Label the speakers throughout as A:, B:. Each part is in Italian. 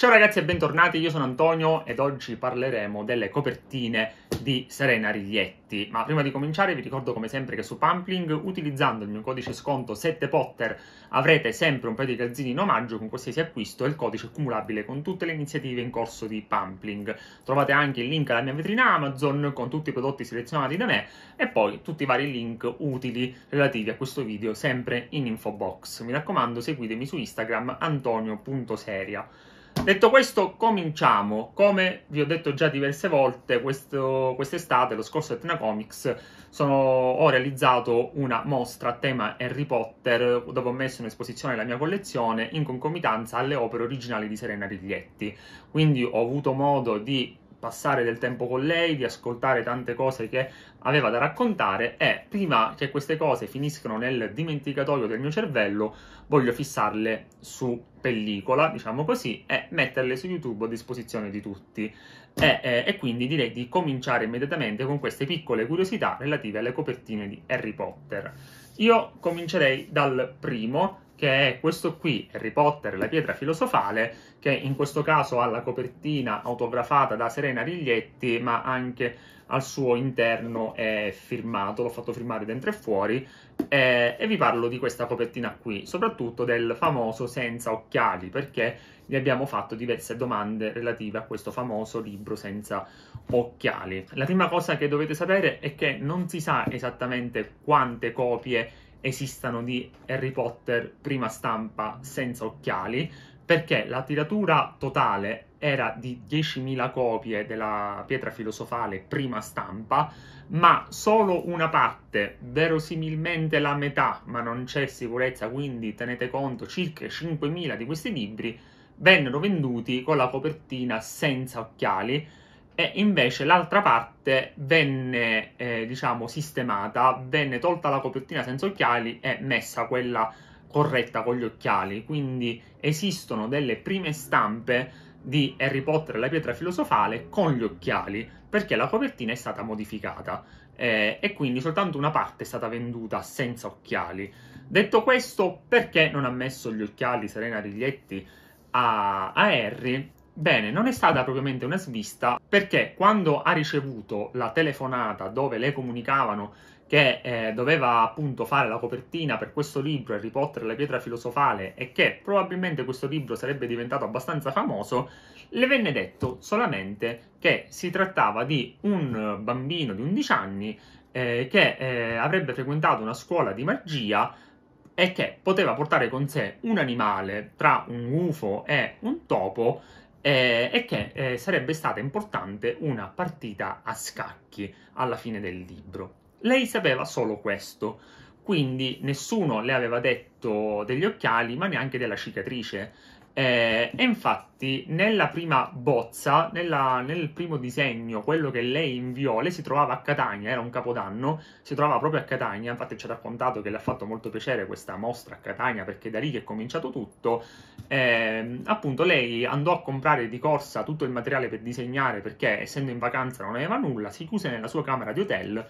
A: Ciao ragazzi e bentornati, io sono Antonio ed oggi parleremo delle copertine di Serena Riglietti. Ma prima di cominciare vi ricordo come sempre che su Pampling, utilizzando il mio codice sconto 7Potter, avrete sempre un paio di calzini in omaggio con qualsiasi acquisto e il codice cumulabile con tutte le iniziative in corso di Pampling. Trovate anche il link alla mia vetrina Amazon con tutti i prodotti selezionati da me e poi tutti i vari link utili relativi a questo video sempre in info box. Mi raccomando seguitemi su Instagram antonio.seria. Detto questo, cominciamo. Come vi ho detto già diverse volte, questo, quest'estate, lo scorso Etna Comics, sono, ho realizzato una mostra a tema Harry Potter, dove ho messo in esposizione la mia collezione in concomitanza alle opere originali di Serena Riglietti. Quindi ho avuto modo di passare del tempo con lei, di ascoltare tante cose che aveva da raccontare e prima che queste cose finiscano nel dimenticatoio del mio cervello, voglio fissarle su pellicola, diciamo così, e metterle su YouTube a disposizione di tutti. E, e, e quindi direi di cominciare immediatamente con queste piccole curiosità relative alle copertine di Harry Potter. Io comincerei dal primo, che è questo qui, Harry Potter, la pietra filosofale, che in questo caso ha la copertina autografata da Serena Riglietti, ma anche al suo interno è firmato, l'ho fatto firmare dentro e fuori, eh, e vi parlo di questa copertina qui, soprattutto del famoso senza occhiali, perché gli abbiamo fatto diverse domande relative a questo famoso libro senza occhiali. La prima cosa che dovete sapere è che non si sa esattamente quante copie esistano di Harry Potter prima stampa senza occhiali, perché la tiratura totale era di 10.000 copie della pietra filosofale prima stampa, ma solo una parte, verosimilmente la metà, ma non c'è sicurezza, quindi tenete conto, circa 5.000 di questi libri vennero venduti con la copertina senza occhiali, e invece l'altra parte venne, eh, diciamo, sistemata, venne tolta la copertina senza occhiali e messa quella corretta con gli occhiali. Quindi esistono delle prime stampe di Harry Potter e la pietra filosofale con gli occhiali, perché la copertina è stata modificata eh, e quindi soltanto una parte è stata venduta senza occhiali. Detto questo, perché non ha messo gli occhiali Serena Riglietti a, a Harry? Bene, non è stata propriamente una svista perché quando ha ricevuto la telefonata dove le comunicavano che eh, doveva appunto fare la copertina per questo libro Harry Potter e la pietra filosofale e che probabilmente questo libro sarebbe diventato abbastanza famoso, le venne detto solamente che si trattava di un bambino di 11 anni eh, che eh, avrebbe frequentato una scuola di magia e che poteva portare con sé un animale tra un UFO e un topo eh, e che eh, sarebbe stata importante una partita a scacchi alla fine del libro. Lei sapeva solo questo, quindi nessuno le aveva detto degli occhiali, ma neanche della cicatrice. Eh, e infatti nella prima bozza, nella, nel primo disegno, quello che lei inviò, lei si trovava a Catania, era un capodanno, si trovava proprio a Catania, infatti ci ha raccontato che le ha fatto molto piacere questa mostra a Catania perché da lì che è cominciato tutto, eh, appunto lei andò a comprare di corsa tutto il materiale per disegnare perché essendo in vacanza non aveva nulla, si chiuse nella sua camera di hotel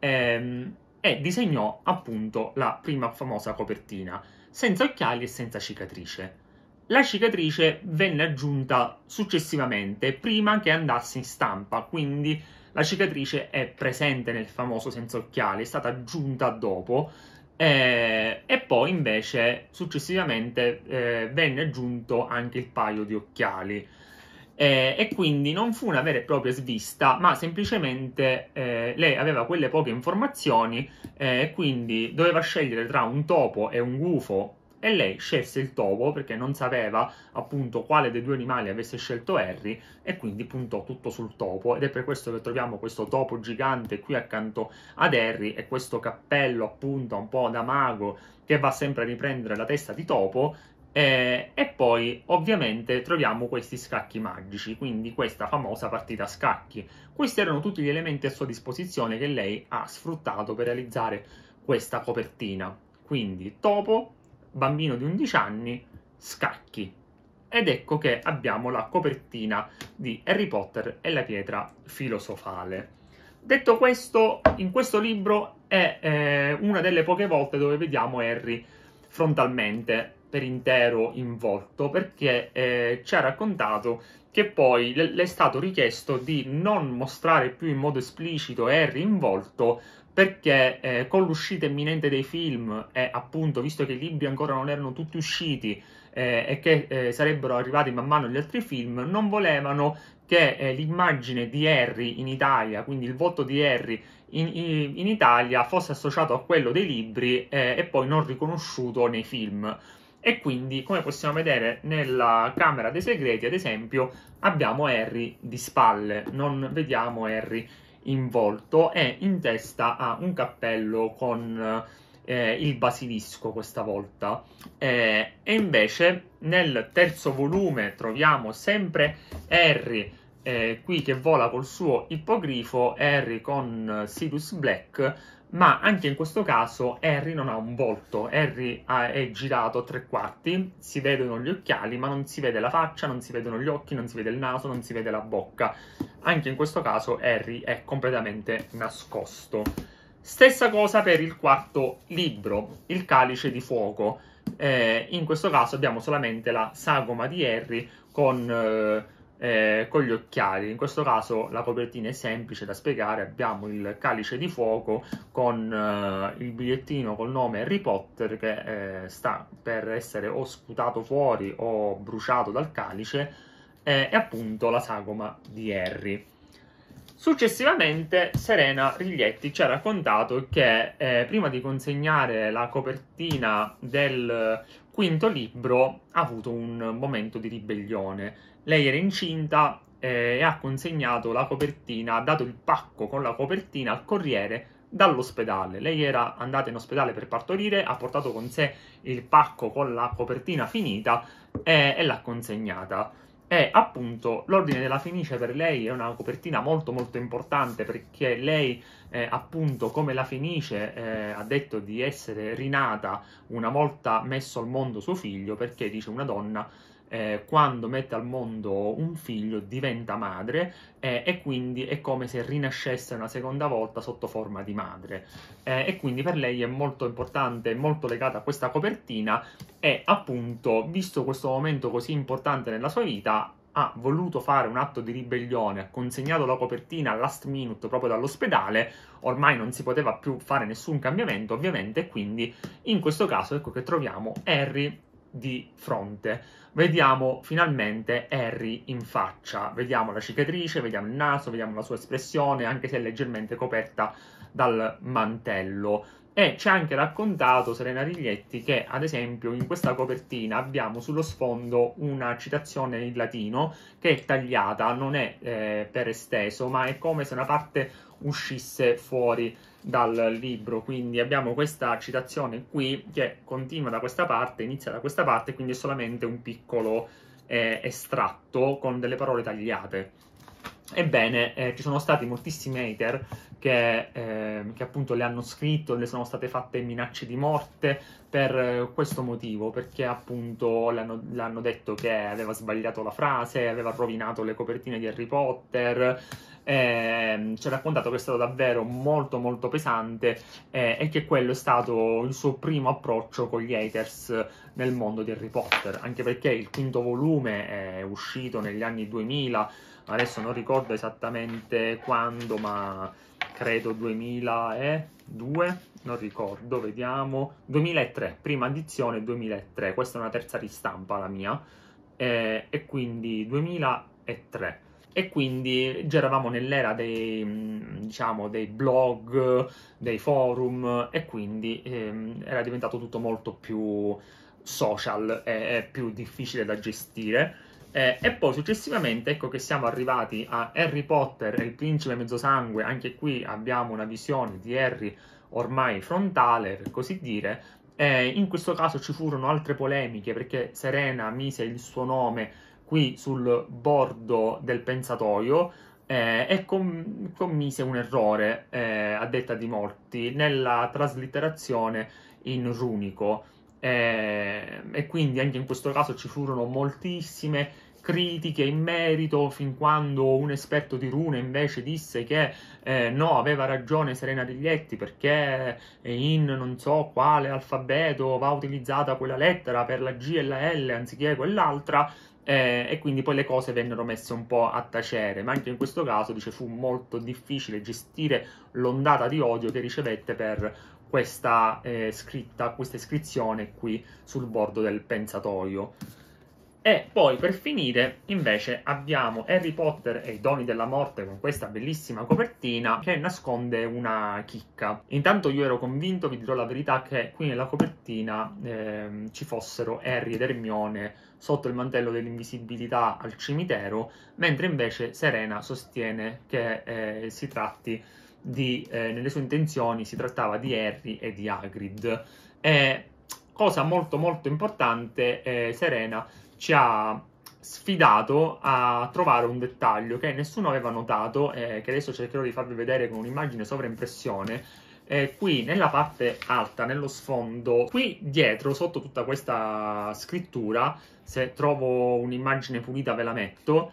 A: ehm, e disegnò appunto la prima famosa copertina, senza occhiali e senza cicatrice la cicatrice venne aggiunta successivamente, prima che andasse in stampa, quindi la cicatrice è presente nel famoso senza occhiali, è stata aggiunta dopo eh, e poi invece successivamente eh, venne aggiunto anche il paio di occhiali. Eh, e quindi non fu una vera e propria svista, ma semplicemente eh, lei aveva quelle poche informazioni eh, e quindi doveva scegliere tra un topo e un gufo e lei scelse il topo perché non sapeva appunto quale dei due animali avesse scelto Harry e quindi puntò tutto sul topo ed è per questo che troviamo questo topo gigante qui accanto ad Harry e questo cappello appunto un po' da mago che va sempre a riprendere la testa di topo eh, e poi ovviamente troviamo questi scacchi magici, quindi questa famosa partita a scacchi. Questi erano tutti gli elementi a sua disposizione che lei ha sfruttato per realizzare questa copertina. Quindi topo, bambino di 11 anni, scacchi. Ed ecco che abbiamo la copertina di Harry Potter e la pietra filosofale. Detto questo, in questo libro è eh, una delle poche volte dove vediamo Harry frontalmente, per intero in volto, perché eh, ci ha raccontato che poi le è stato richiesto di non mostrare più in modo esplicito Harry in volto perché eh, con l'uscita imminente dei film e eh, appunto visto che i libri ancora non erano tutti usciti eh, e che eh, sarebbero arrivati man mano gli altri film, non volevano che eh, l'immagine di Harry in Italia, quindi il voto di Harry in, in, in Italia fosse associato a quello dei libri eh, e poi non riconosciuto nei film. E quindi, come possiamo vedere nella Camera dei Segreti, ad esempio, abbiamo Harry di spalle, non vediamo Harry in volto e in testa ha un cappello con eh, il basilisco questa volta. Eh, e invece nel terzo volume troviamo sempre Harry eh, qui che vola col suo ippogrifo, Harry con eh, Sirius Black, ma anche in questo caso Harry non ha un volto, Harry ha, è girato a tre quarti, si vedono gli occhiali, ma non si vede la faccia, non si vedono gli occhi, non si vede il naso, non si vede la bocca. Anche in questo caso Harry è completamente nascosto. Stessa cosa per il quarto libro, il calice di fuoco. Eh, in questo caso abbiamo solamente la sagoma di Harry con, eh, eh, con, gli occhiali. In questo caso la copertina è semplice da spiegare, abbiamo il calice di fuoco con eh, il bigliettino col nome Harry Potter che eh, sta per essere o sputato fuori o bruciato dal calice eh, e appunto la sagoma di Harry. Successivamente Serena Riglietti ci ha raccontato che eh, prima di consegnare la copertina del quinto libro ha avuto un momento di ribellione. Lei era incinta eh, e ha consegnato la copertina, ha dato il pacco con la copertina al corriere dall'ospedale. Lei era andata in ospedale per partorire, ha portato con sé il pacco con la copertina finita e, eh, e l'ha consegnata. E appunto l'ordine della Fenice per lei è una copertina molto molto importante perché lei eh, appunto come la Fenice eh, ha detto di essere rinata una volta messo al mondo suo figlio perché dice una donna eh, quando mette al mondo un figlio diventa madre eh, e quindi è come se rinascesse una seconda volta sotto forma di madre eh, e quindi per lei è molto importante, molto legata a questa copertina e appunto visto questo momento così importante nella sua vita ha voluto fare un atto di ribellione, ha consegnato la copertina last minute proprio dall'ospedale, ormai non si poteva più fare nessun cambiamento ovviamente, quindi in questo caso ecco che troviamo Harry di fronte. Vediamo finalmente Harry in faccia, vediamo la cicatrice, vediamo il naso, vediamo la sua espressione, anche se è leggermente coperta dal mantello. E ci ha anche raccontato Serena Riglietti che, ad esempio, in questa copertina abbiamo sullo sfondo una citazione in latino che è tagliata, non è eh, per esteso, ma è come se una parte uscisse fuori dal libro. Quindi abbiamo questa citazione qui che continua da questa parte, inizia da questa parte, quindi è solamente un piccolo eh, estratto con delle parole tagliate. Ebbene, eh, ci sono stati moltissimi hater che, eh, che, appunto le hanno scritto, le sono state fatte minacce di morte per eh, questo motivo, perché appunto le hanno, le hanno, detto che aveva sbagliato la frase, aveva rovinato le copertine di Harry Potter. Ehm, ci ha raccontato che è stato davvero molto molto pesante eh, e che quello è stato il suo primo approccio con gli haters nel mondo di Harry Potter, anche perché il quinto volume è uscito negli anni 2000 adesso non ricordo esattamente quando, ma credo 2002, non ricordo, vediamo, 2003, prima edizione 2003, questa è una terza ristampa la mia, eh, e quindi 2003 e quindi già eravamo nell'era dei, mm, diciamo, dei blog, dei forum e quindi ehm, era diventato tutto molto più social e, e più difficile da gestire eh, e poi successivamente ecco che siamo arrivati a Harry Potter e il principe mezzosangue, anche qui abbiamo una visione di Harry ormai frontale, per così dire. Eh, in questo caso ci furono altre polemiche perché Serena mise il suo nome qui sul bordo del pensatoio eh, e com- commise un errore, eh, a detta di molti, nella traslitterazione in runico. Eh, e quindi anche in questo caso ci furono moltissime critiche in merito, fin quando un esperto di rune invece disse che eh, no, aveva ragione Serena Diglietti perché eh, in non so quale alfabeto va utilizzata quella lettera per la G e la L anziché quell'altra. Eh, e quindi poi le cose vennero messe un po' a tacere, ma anche in questo caso dice fu molto difficile gestire l'ondata di odio che ricevette per questa eh, scritta, questa iscrizione qui sul bordo del pensatoio. E poi per finire invece abbiamo Harry Potter e i doni della morte con questa bellissima copertina che nasconde una chicca. Intanto io ero convinto, vi dirò la verità, che qui nella copertina eh, ci fossero Harry ed Hermione sotto il mantello dell'invisibilità al cimitero, mentre invece Serena sostiene che eh, si tratti di, eh, nelle sue intenzioni si trattava di Harry e di Hagrid. E, cosa molto molto importante, eh, Serena ci ha sfidato a trovare un dettaglio che nessuno aveva notato e eh, che adesso cercherò di farvi vedere con un'immagine sovraimpressione. Eh, qui nella parte alta, nello sfondo, qui dietro, sotto tutta questa scrittura, se trovo un'immagine pulita ve la metto,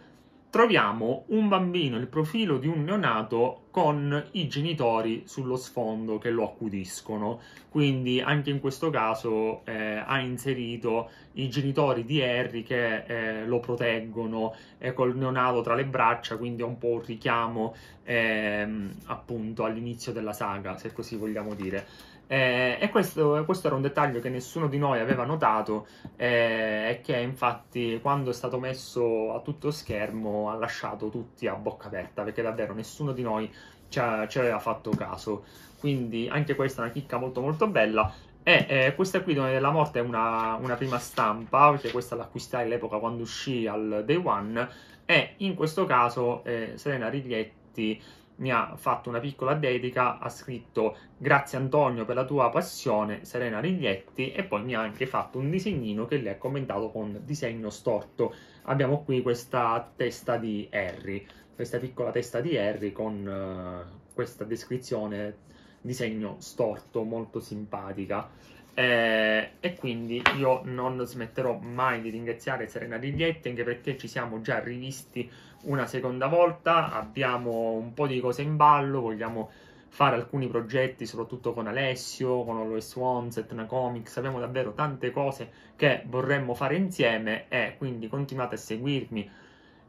A: troviamo un bambino, il profilo di un neonato con i genitori sullo sfondo che lo accudiscono. Quindi anche in questo caso eh, ha inserito i genitori di Harry che eh, lo proteggono eh, col neonato tra le braccia, quindi è un po' un richiamo eh, appunto all'inizio della saga, se così vogliamo dire. Eh, e questo, questo, era un dettaglio che nessuno di noi aveva notato eh, e che infatti quando è stato messo a tutto schermo ha lasciato tutti a bocca aperta perché davvero nessuno di noi ci, aveva fatto caso. Quindi anche questa è una chicca molto molto bella. E eh, questa qui, Donne della Morte, è una, una prima stampa, perché questa l'acquistai all'epoca quando uscì al Day One, e in questo caso eh, Serena Riglietti mi ha fatto una piccola dedica, ha scritto grazie Antonio per la tua passione, Serena Riglietti e poi mi ha anche fatto un disegnino che le ha commentato con disegno storto. Abbiamo qui questa testa di Harry, questa piccola testa di Harry con uh, questa descrizione disegno storto molto simpatica eh, e quindi io non smetterò mai di ringraziare Serena Riglietti anche perché ci siamo già rivisti una seconda volta, abbiamo un po' di cose in ballo, vogliamo fare alcuni progetti soprattutto con Alessio, con Alloy Swans, Etna Comics, abbiamo davvero tante cose che vorremmo fare insieme e quindi continuate a seguirmi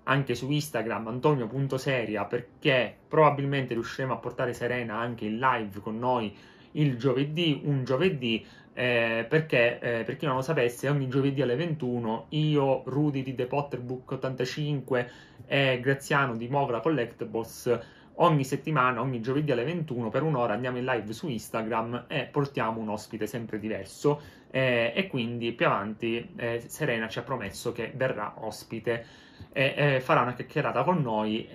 A: anche su Instagram antonio.seria perché probabilmente riusciremo a portare Serena anche in live con noi il giovedì, un giovedì, eh, perché eh, per chi non lo sapesse, ogni giovedì alle 21 io, Rudy di The Potter Book 85 e Graziano di Movra Collectibles ogni settimana, ogni giovedì alle 21 per un'ora andiamo in live su Instagram e portiamo un ospite sempre diverso eh, e quindi più avanti eh, Serena ci ha promesso che verrà ospite e eh, farà una chiacchierata con noi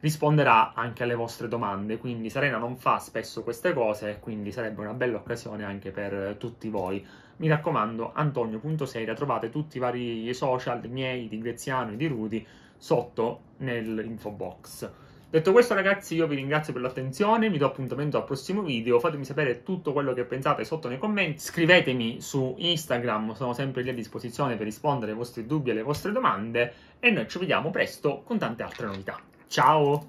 A: risponderà anche alle vostre domande. Quindi Serena non fa spesso queste cose, quindi sarebbe una bella occasione anche per tutti voi. Mi raccomando, Antonio.seria, trovate tutti i vari social miei, di Greziano e di Rudy, sotto nell'info box. Detto questo ragazzi io vi ringrazio per l'attenzione, vi do appuntamento al prossimo video, fatemi sapere tutto quello che pensate sotto nei commenti, scrivetemi su Instagram, sono sempre lì a disposizione per rispondere ai vostri dubbi e alle vostre domande e noi ci vediamo presto con tante altre novità. Ciao!